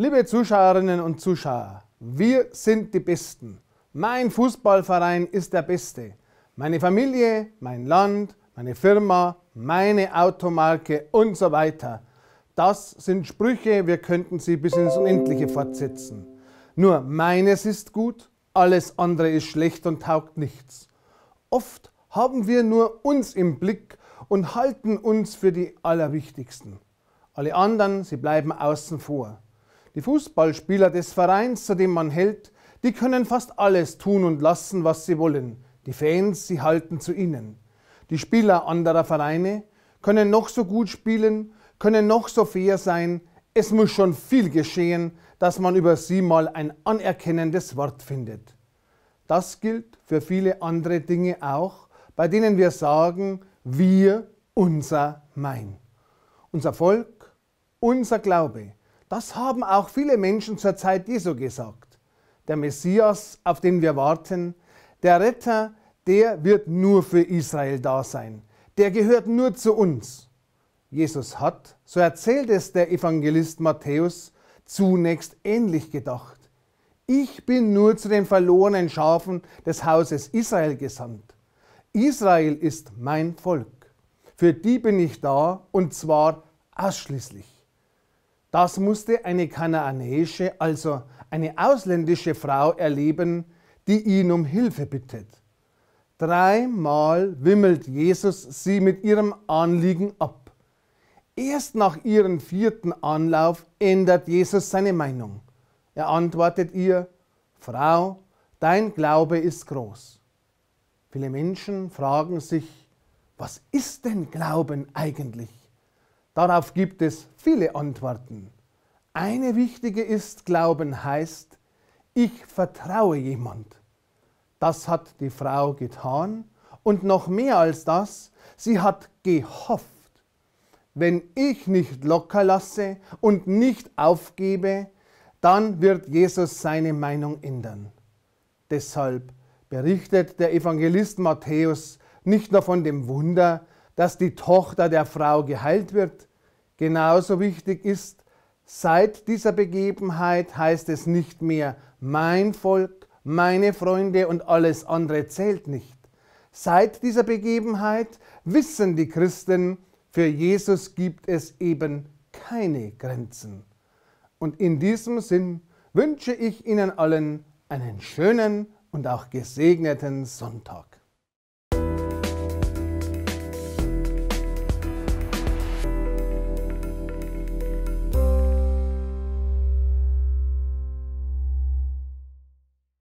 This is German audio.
Liebe Zuschauerinnen und Zuschauer, wir sind die Besten. Mein Fußballverein ist der Beste. Meine Familie, mein Land, meine Firma, meine Automarke und so weiter. Das sind Sprüche, wir könnten sie bis ins Unendliche fortsetzen. Nur meines ist gut, alles andere ist schlecht und taugt nichts. Oft haben wir nur uns im Blick und halten uns für die Allerwichtigsten. Alle anderen, sie bleiben außen vor. Die Fußballspieler des Vereins, zu dem man hält, die können fast alles tun und lassen, was sie wollen. Die Fans, sie halten zu ihnen. Die Spieler anderer Vereine können noch so gut spielen, können noch so fair sein. Es muss schon viel geschehen, dass man über sie mal ein anerkennendes Wort findet. Das gilt für viele andere Dinge auch, bei denen wir sagen, wir, unser, mein. Unser Volk, unser Glaube, das haben auch viele Menschen zur Zeit Jesu gesagt. Der Messias, auf den wir warten, der Retter, der wird nur für Israel da sein. Der gehört nur zu uns. Jesus hat, so erzählt es der Evangelist Matthäus, zunächst ähnlich gedacht. Ich bin nur zu den verlorenen Schafen des Hauses Israel gesandt. Israel ist mein Volk. Für die bin ich da und zwar ausschließlich. Das musste eine kanaanäische, also eine ausländische Frau erleben, die ihn um Hilfe bittet. Dreimal wimmelt Jesus sie mit ihrem Anliegen ab. Erst nach ihrem vierten Anlauf ändert Jesus seine Meinung. Er antwortet ihr, Frau, dein Glaube ist groß. Viele Menschen fragen sich, was ist denn Glauben eigentlich? Darauf gibt es viele Antworten. Eine wichtige ist, Glauben heißt, ich vertraue jemand. Das hat die Frau getan und noch mehr als das, sie hat gehofft. Wenn ich nicht locker lasse und nicht aufgebe, dann wird Jesus seine Meinung ändern. Deshalb berichtet der Evangelist Matthäus nicht nur von dem Wunder, dass die Tochter der Frau geheilt wird, Genauso wichtig ist, seit dieser Begebenheit heißt es nicht mehr mein Volk, meine Freunde und alles andere zählt nicht. Seit dieser Begebenheit wissen die Christen, für Jesus gibt es eben keine Grenzen. Und in diesem Sinn wünsche ich Ihnen allen einen schönen und auch gesegneten Sonntag.